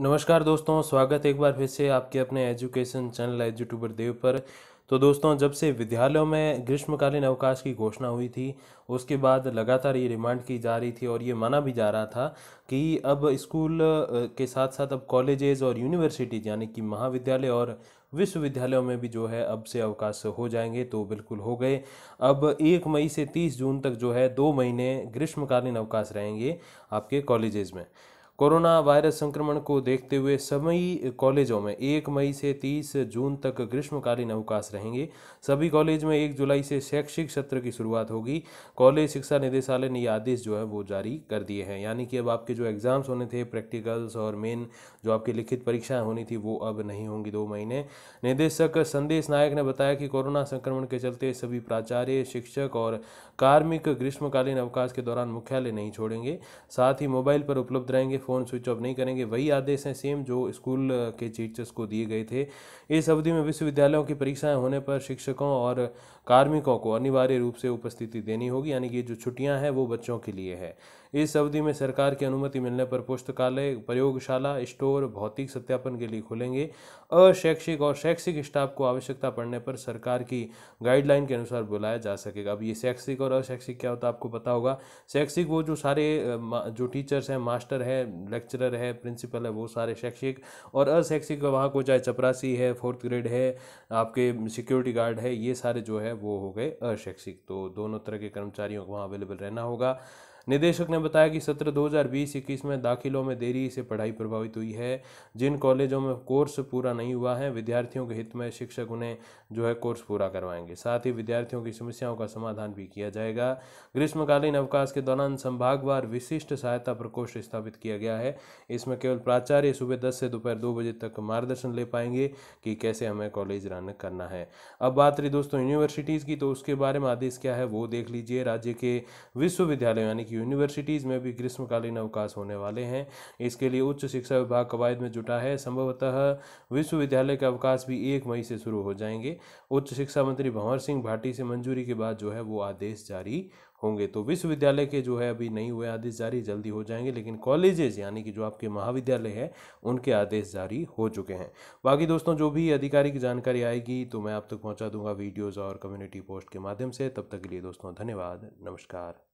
नमस्कार दोस्तों स्वागत है एक बार फिर से आपके अपने एजुकेशन चैनल एजूट्यूबर देव पर तो दोस्तों जब से विद्यालयों में ग्रीष्मकालीन अवकाश की घोषणा हुई थी उसके बाद लगातार ये रिमांड की जा रही थी और ये माना भी जा रहा था कि अब स्कूल के साथ साथ अब कॉलेजेस और यूनिवर्सिटीज यानी कि महाविद्यालय और विश्वविद्यालयों में भी जो है अब से अवकाश हो जाएंगे तो बिल्कुल हो गए अब एक मई से तीस जून तक जो है दो महीने ग्रीष्मकालीन अवकाश रहेंगे आपके कॉलेजेस में कोरोना वायरस संक्रमण को देखते हुए सभी कॉलेजों में एक मई से तीस जून तक ग्रीष्मकालीन अवकाश रहेंगे सभी कॉलेज में एक जुलाई से शैक्षिक सत्र की शुरुआत होगी कॉलेज शिक्षा निदेशालय ने ये आदेश जो है वो जारी कर दिए हैं यानी कि अब आपके जो एग्ज़ाम्स होने थे प्रैक्टिकल्स और मेन जो आपकी लिखित परीक्षाएं होनी थी वो अब नहीं होंगी दो महीने निदेशक संदेश नायक ने बताया कि कोरोना संक्रमण के चलते सभी प्राचार्य शिक्षक और कार्मिक ग्रीष्मकालीन अवकाश के दौरान मुख्यालय नहीं छोड़ेंगे साथ ही मोबाइल पर उपलब्ध रहेंगे फ़ोन स्विच ऑफ नहीं करेंगे वही आदेश हैं सेम जो स्कूल के टीचर्स को दिए गए थे इस अवधि में विश्वविद्यालयों की परीक्षाएं होने पर शिक्षकों और कार्मिकों को अनिवार्य रूप से उपस्थिति देनी होगी यानी कि जो छुट्टियाँ हैं वो बच्चों के लिए है इस अवधि में सरकार की अनुमति मिलने पर पुस्तकालय प्रयोगशाला स्टोर भौतिक सत्यापन के लिए खुलेंगे अशैक्षिक और शैक्षिक स्टाफ को आवश्यकता पड़ने पर सरकार की गाइडलाइन के अनुसार बुलाया जा सकेगा अब ये शैक्षिक और अशैक्षिक क्या होता है आपको पता होगा शैक्षिक वो जो सारे जो टीचर्स हैं मास्टर हैं लेक्चरर है प्रिंसिपल है वो सारे शैक्षिक और अशैक्षिक वहाँ को चाहे चपरासी है फोर्थ ग्रेड है आपके सिक्योरिटी गार्ड है ये सारे जो है वो हो गए अशैक्षिक तो दोनों तरह के कर्मचारियों को वहाँ अवेलेबल रहना होगा निदेशक ने बताया कि सत्र 2020-21 में दाखिलों में देरी से पढ़ाई प्रभावित हुई है जिन कॉलेजों में कोर्स पूरा नहीं हुआ है विद्यार्थियों के हित में शिक्षक उन्हें जो है कोर्स पूरा करवाएंगे साथ ही विद्यार्थियों की समस्याओं का समाधान भी किया जाएगा ग्रीष्मकालीन अवकाश के दौरान संभागवार विशिष्ट सहायता प्रकोष्ठ स्थापित किया गया है इसमें केवल प्राचार्य सुबह दस से दोपहर दो बजे तक मार्गदर्शन ले पाएंगे कि कैसे हमें कॉलेज रन करना है अब बात रही दोस्तों यूनिवर्सिटीज़ की तो उसके बारे में आदेश क्या है वो देख लीजिए राज्य के विश्वविद्यालय यानी कि यूनिवर्सिटीज़ में भी ग्रीष्मकालीन अवकाश होने वाले हैं इसके लिए उच्च शिक्षा विभाग कवायद में जुटा है संभवतः विश्वविद्यालय के अवकाश भी एक मई से शुरू हो जाएंगे उच्च शिक्षा मंत्री भंवर सिंह भाटी से मंजूरी के बाद जो है वो आदेश जारी होंगे तो विश्वविद्यालय के जो है अभी नहीं हुए आदेश जारी जल्दी हो जाएंगे लेकिन कॉलेजेस यानी कि जो आपके महाविद्यालय है उनके आदेश जारी हो चुके हैं बाकी दोस्तों जो भी अधिकारी की जानकारी आएगी तो मैं आप तक पहुंचा दूंगा वीडियोस और कम्युनिटी पोस्ट के माध्यम से तब तक के लिए दोस्तों धन्यवाद नमस्कार